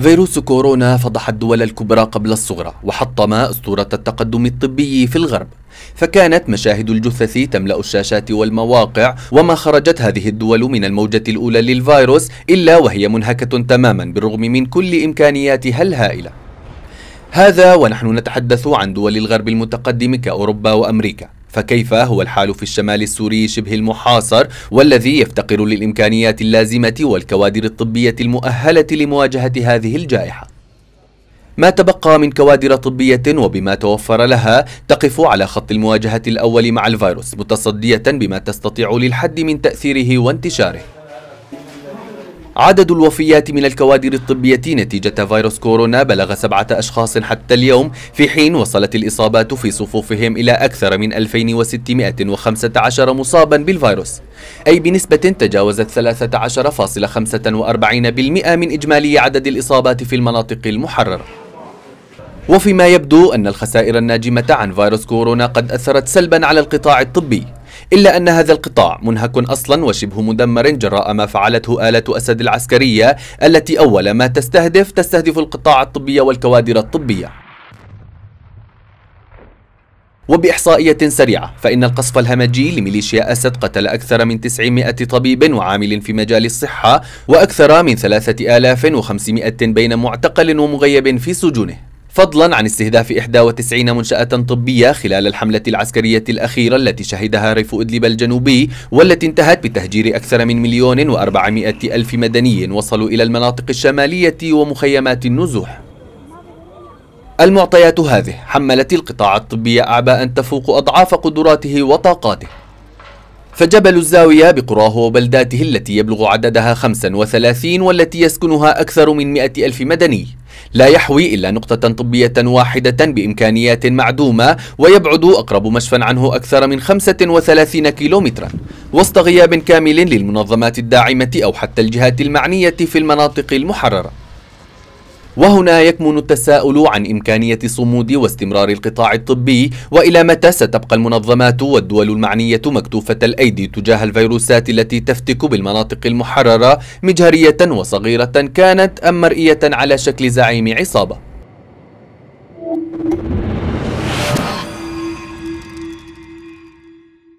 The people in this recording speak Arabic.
فيروس كورونا فضح الدول الكبرى قبل الصغرى وحطم أسطورة التقدم الطبي في الغرب فكانت مشاهد الجثث تملأ الشاشات والمواقع وما خرجت هذه الدول من الموجة الأولى للفيروس إلا وهي منهكة تماما بالرغم من كل إمكانياتها الهائلة هذا ونحن نتحدث عن دول الغرب المتقدم كأوروبا وأمريكا فكيف هو الحال في الشمال السوري شبه المحاصر والذي يفتقر للإمكانيات اللازمة والكوادر الطبية المؤهلة لمواجهة هذه الجائحة ما تبقى من كوادر طبية وبما توفر لها تقف على خط المواجهة الأول مع الفيروس متصدية بما تستطيع للحد من تأثيره وانتشاره عدد الوفيات من الكوادر الطبية نتيجة فيروس كورونا بلغ سبعة أشخاص حتى اليوم في حين وصلت الإصابات في صفوفهم إلى أكثر من 2615 مصابا بالفيروس أي بنسبة تجاوزت 13.45% من إجمالي عدد الإصابات في المناطق المحررة وفيما يبدو أن الخسائر الناجمة عن فيروس كورونا قد أثرت سلبا على القطاع الطبي إلا أن هذا القطاع منهك أصلا وشبه مدمر جراء ما فعلته آلة أسد العسكرية التي أول ما تستهدف تستهدف القطاع الطبي والكوادر الطبية وبإحصائية سريعة فإن القصف الهمجي لميليشيا أسد قتل أكثر من 900 طبيب وعامل في مجال الصحة وأكثر من 3500 بين معتقل ومغيب في سجونه فضلا عن استهداف 91 منشأة طبية خلال الحملة العسكرية الأخيرة التي شهدها ريف إدلب الجنوبي والتي انتهت بتهجير أكثر من مليون وأربعمائة ألف مدني وصلوا إلى المناطق الشمالية ومخيمات النزوح المعطيات هذه حملت القطاع الطبي أعباء تفوق أضعاف قدراته وطاقاته فجبل الزاوية بقراه وبلداته التي يبلغ عددها 35 والتي يسكنها أكثر من 100 ألف مدني لا يحوي إلا نقطة طبية واحدة بإمكانيات معدومة ويبعد أقرب مشفى عنه أكثر من 35 كيلومترا وسط غياب كامل للمنظمات الداعمة أو حتى الجهات المعنية في المناطق المحررة وهنا يكمن التساؤل عن إمكانية صمود واستمرار القطاع الطبي وإلى متى ستبقى المنظمات والدول المعنية مكتوفة الأيدي تجاه الفيروسات التي تفتك بالمناطق المحررة مجهرية وصغيرة كانت أم مرئية على شكل زعيم عصابة